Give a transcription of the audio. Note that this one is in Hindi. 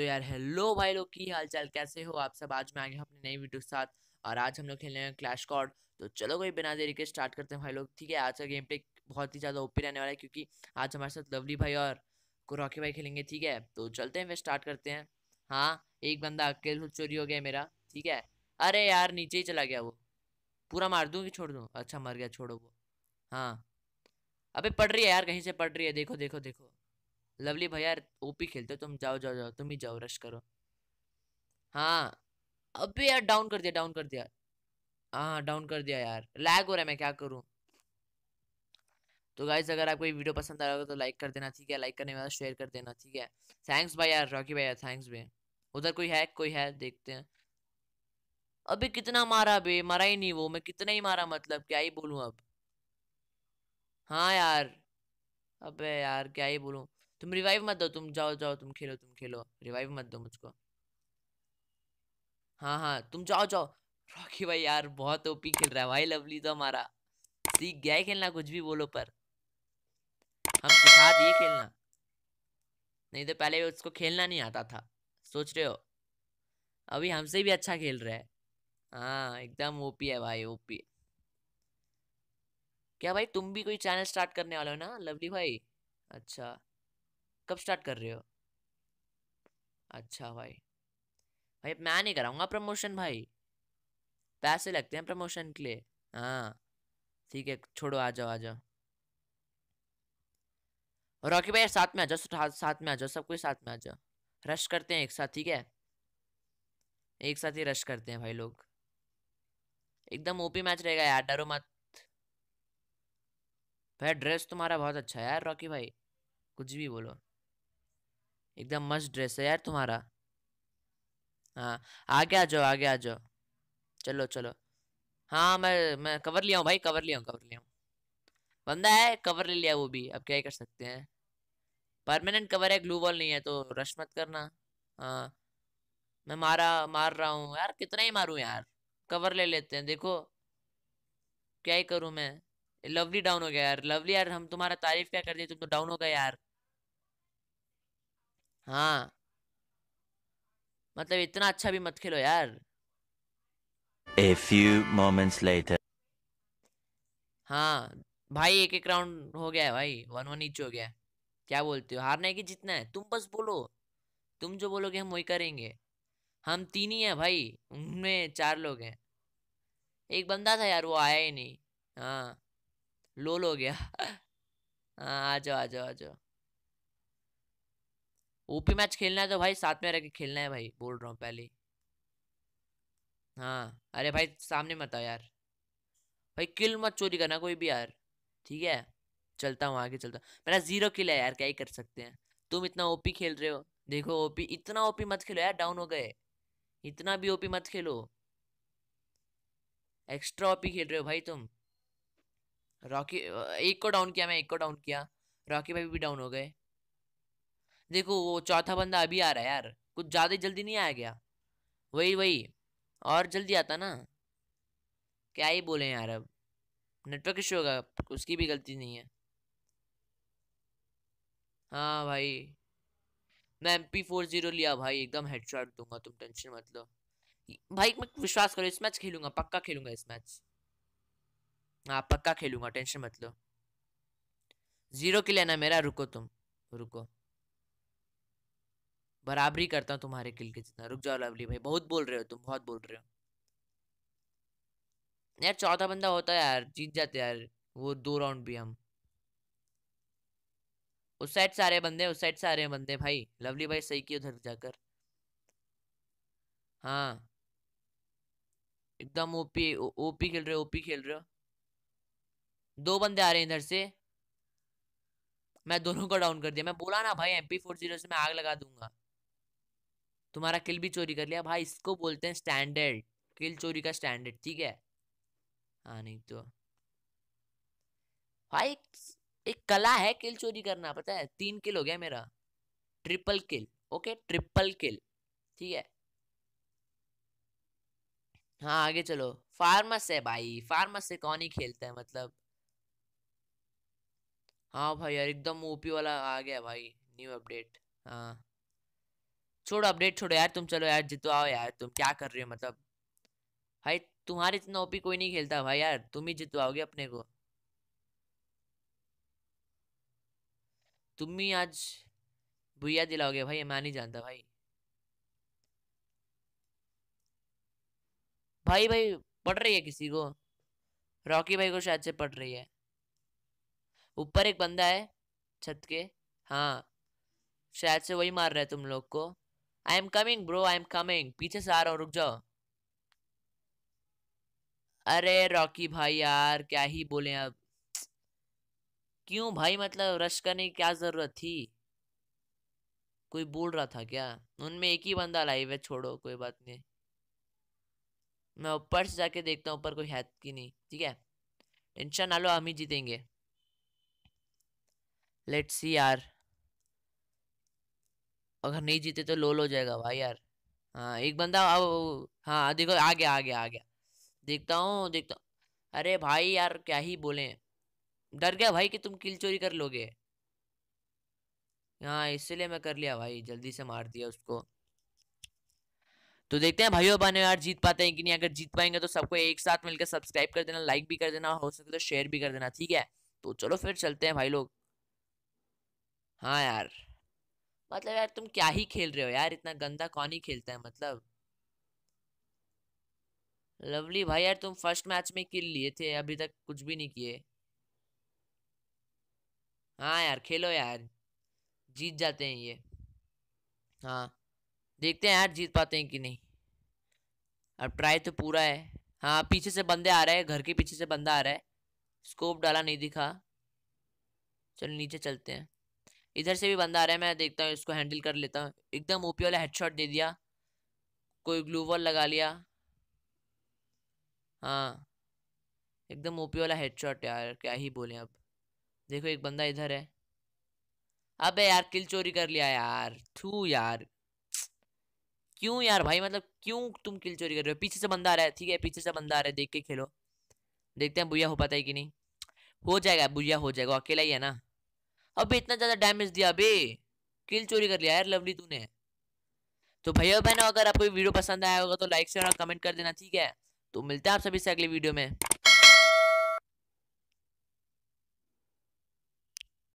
तो यार हेलो भाई लोग की हाल चाल कैसे हो आप सब आज मैं आगे अपने नई वीडियो के साथ और आज हम लोग खेलने हैं क्लैश कॉर्ड तो चलो कोई बिना देरी के स्टार्ट करते हैं भाई लोग ठीक है आज का गेम पे बहुत ही ज़्यादा ओपी रहने वाला है क्योंकि आज हमारे साथ लवली भाई और कुरॉकी भाई खेलेंगे ठीक है तो चलते हैं फिर स्टार्ट करते हैं हाँ एक बंदा अकेल चोरी हो गया मेरा ठीक है अरे यार नीचे ही चला गया वो पूरा मार दूँ कि छोड़ दूँ अच्छा मर गया छोड़ो वो हाँ अभी पढ़ रही है यार कहीं से पढ़ रही है देखो देखो देखो लवली भैया ओपी खेलते तुम जाओ जाओ जाओ तुम ही जाओ रश करो हाँ अब भी यार डाउन कर दिया डाउन कर दिया हाँ डाउन कर दिया यार लैग हो रहा है मैं क्या करूँ तो गाइज अगर आपको ये वीडियो पसंद आया होगा तो लाइक कर देना ठीक है लाइक करने के बाद शेयर कर देना ठीक है थैंक्स भाई यार रॉकी भाई यार थैंक्स भाई उधर कोई है कोई है देखते हैं अभी कितना मारा बे मारा ही नहीं वो मैं कितना ही मारा मतलब क्या ही बोलूँ अब हाँ यार अबे यार क्या ही बोलूँ तुम रिवाइव मत दो तुम जाओ जाओ तुम खेलो तुम खेलो रिवाइव मत दो मुझको हाँ हाँ तुम जाओ जाओ रॉकी भाई यार बहुत ओपी खेल रहा है भाई लवली तो हमारा सीख गया है खेलना कुछ भी बोलो पर हम सिखा दिए खेलना नहीं तो पहले उसको खेलना नहीं आता था सोच रहे हो अभी हमसे भी अच्छा खेल रहा है हाँ एकदम ओपी है भाई ओपी क्या भाई तुम भी कोई चैनल स्टार्ट करने वाले हो ना लवली भाई अच्छा कब स्टार्ट कर रहे हो अच्छा भाई भाई मैं नहीं कराऊंगा प्रमोशन भाई पैसे लगते हैं प्रमोशन के लिए हाँ ठीक है छोड़ो आ जाओ आ जाओ रॉकी भाई साथ में आ जाओ साथ में आ जाओ सब कोई साथ में आ जाओ रश करते हैं एक साथ ठीक है एक साथ ही रश करते हैं भाई लोग एकदम ओपी मैच रहेगा यार डरो मत भाई ड्रेस तुम्हारा बहुत अच्छा है यार रॉकी भाई कुछ भी बोलो एकदम मस्त ड्रेस है यार तुम्हारा हाँ आगे आ जाओ आगे आ जाओ चलो चलो हाँ मैं मैं कवर लिया हूँ भाई कवर लिया हूँ कवर लिया हूँ बंदा है कवर ले लिया वो भी अब क्या ही कर सकते हैं परमानेंट कवर है ग्लू वॉल नहीं है तो रश मत करना हाँ मैं मारा मार रहा हूँ यार कितना ही मारूँ यार कवर ले लेते हैं देखो क्या ही करूँ मैं लवली डाउन हो गया यार लवली यार हम तुम्हारा तारीफ क्या कर दिए तुम तो डाउन हो गए यार हाँ मतलब इतना अच्छा भी मत खेलो यार A few moments later. हाँ भाई एक एक राउंड हो गया है भाई वन वन ईच हो गया है क्या बोलते हो हारने की जितना है तुम बस बोलो तुम जो बोलोगे हम वही करेंगे हम तीन ही हैं भाई उनमें चार लोग हैं एक बंदा था यार वो आया ही नहीं हाँ लोल हो गया हाँ आ जाओ आ जाओ आ जाओ ओपी मैच खेलना है तो भाई साथ में रह के खेलना है भाई बोल रहा हूँ पहले हाँ अरे भाई सामने मत आओ यार भाई किल मत चोरी करना कोई भी यार ठीक है चलता हूँ आगे चलता हूँ मेरा जीरो किल है यार क्या ही कर सकते हैं तुम इतना ओपी खेल रहे हो देखो ओपी इतना ओपी मत खेलो यार डाउन हो गए इतना भी ओपी मत खेलो एक्स्ट्रा ओपी खेल रहे हो भाई तुम रॉकी एक को डाउन किया मैं एक को डाउन किया रॉकी भाई भी डाउन हो गए देखो वो चौथा बंदा अभी आ रहा है यार कुछ ज़्यादा जल्दी नहीं आ गया वही वही और जल्दी आता ना क्या ही बोले यार अब नेटवर्क इशू होगा उसकी भी गलती नहीं है हाँ भाई मैं एम पी फोर जीरो लिया भाई एकदम हेडशॉट दूंगा तुम टेंशन मत लो भाई मैं विश्वास करो इस मैच खेलूंगा पक्का खेलूंगा इस मैच हाँ पक्का खेलूंगा टेंशन मत लो जीरो के लेना मेरा रुको तुम रुको बराबरी करता हूँ तुम्हारे किल के जितना रुक जाओ लवली भाई बहुत बोल रहे हो तुम बहुत बोल रहे हो यार चौथा बंदा होता है यार जीत जाते यार वो दो राउंड भी हम उस साइड से आ रहे बंदे उस साइड से आ रहे बंदे भाई लवली भाई सही की उधर जाकर हाँ एकदम ओपी ओपी खेल रहे हो ओपी खेल रहे हो दो बंदे आ रहे हैं इधर से मैं दोनों को डाउन कर दिया मैं बोला ना भाई एम पी फोर जीरो से मैं आग लगा दूंगा तुम्हारा किल भी चोरी कर लिया भाई इसको बोलते हैं स्टैंडर्ड किल चोरी का स्टैंडर्ड ठीक है हाँ नहीं तो भाई एक, एक कला है किल चोरी करना पता है तीन किल हो गया मेरा triple kill okay triple kill ठीक है हाँ आगे चलो फार्मस है भाई फार्मस से कौन ही खेलता है मतलब हाँ भाई यार एकदम ओपी वाला आ गया भाई न्यू अपडेट हाँ छोड़ो अपडेट छोड़ो यार तुम चलो यार जितवाओ यार तुम क्या कर रहे हो मतलब भाई तुम्हारे इतना ओपी कोई नहीं खेलता भाई यार तुम ही जितवाओगे अपने को तुम ही आज भुया दिलाओगे भाई मैं नहीं जानता भाई भाई भाई पढ़ रही है किसी को रॉकी भाई को शायद से पढ़ रही है ऊपर एक बंदा है छत के हाँ शायद से वही मार रहा है तुम लोग को I am coming bro I am coming पीछे से आ रहा हूँ रुक जाओ अरे रॉकी भाई यार क्या ही बोले अब क्यों भाई मतलब रश करने की क्या जरूरत थी कोई बोल रहा था क्या उनमें एक ही बंदा लाइव है छोड़ो कोई बात नहीं मैं ऊपर से जाके देखता हूँ ऊपर कोई है कि नहीं ठीक है टेंशन ना लो हम ही जीतेंगे लेट्स सी यार अगर नहीं जीते तो लोल हो जाएगा भाई यार हाँ एक बंदा अब हाँ देखो आ गया आ गया आ गया देखता हूँ देखता हूँ अरे भाई यार क्या ही बोले डर गया भाई कि तुम किल चोरी कर लोगे हाँ इसलिए मैं कर लिया भाई जल्दी से मार दिया उसको तो देखते हैं भाइयों बहनों यार जीत पाते हैं कि नहीं अगर जीत पाएंगे तो सबको एक साथ मिलकर सब्सक्राइब कर देना लाइक भी कर देना हो सके तो शेयर भी कर देना ठीक है तो चलो फिर चलते हैं भाई लोग हाँ यार मतलब यार तुम क्या ही खेल रहे हो यार इतना गंदा कौन ही खेलता है मतलब लवली भाई यार तुम फर्स्ट मैच में किल लिए थे अभी तक कुछ भी नहीं किए हाँ यार खेलो यार जीत जाते हैं ये हाँ देखते हैं यार जीत पाते हैं कि नहीं अब ट्राई तो पूरा है हाँ पीछे से बंदे आ रहे हैं घर के पीछे से बंदा आ रहा है स्कोप डाला नहीं दिखा चलो नीचे चलते हैं इधर से भी बंदा आ रहा है मैं देखता हूँ इसको हैंडल कर लेता हूँ एकदम ओपी वाला हेडशॉट दे दिया कोई ग्लू वॉल लगा लिया हाँ एकदम ओपी वाला हेडशॉट यार क्या ही बोले अब देखो एक बंदा इधर है अबे यार किल चोरी कर लिया यार थू यार क्यों यार भाई मतलब क्यों तुम किल चोरी कर रहे हो पीछे से बंदा आ रहा है ठीक है पीछे से बंदा आ रहा है देख के खेलो देखते हैं बुया हो पाता है कि नहीं हो जाएगा बुया हो जाएगा अकेला ही है ना अबे इतना ज़्यादा डैमेज दिया अबे किल चोरी कर लिया यार लवली तूने तो भैया बहनों अगर आपको वीडियो पसंद आया होगा तो लाइक शेयर और कमेंट कर देना ठीक है तो मिलते हैं आप सभी से अगले वीडियो में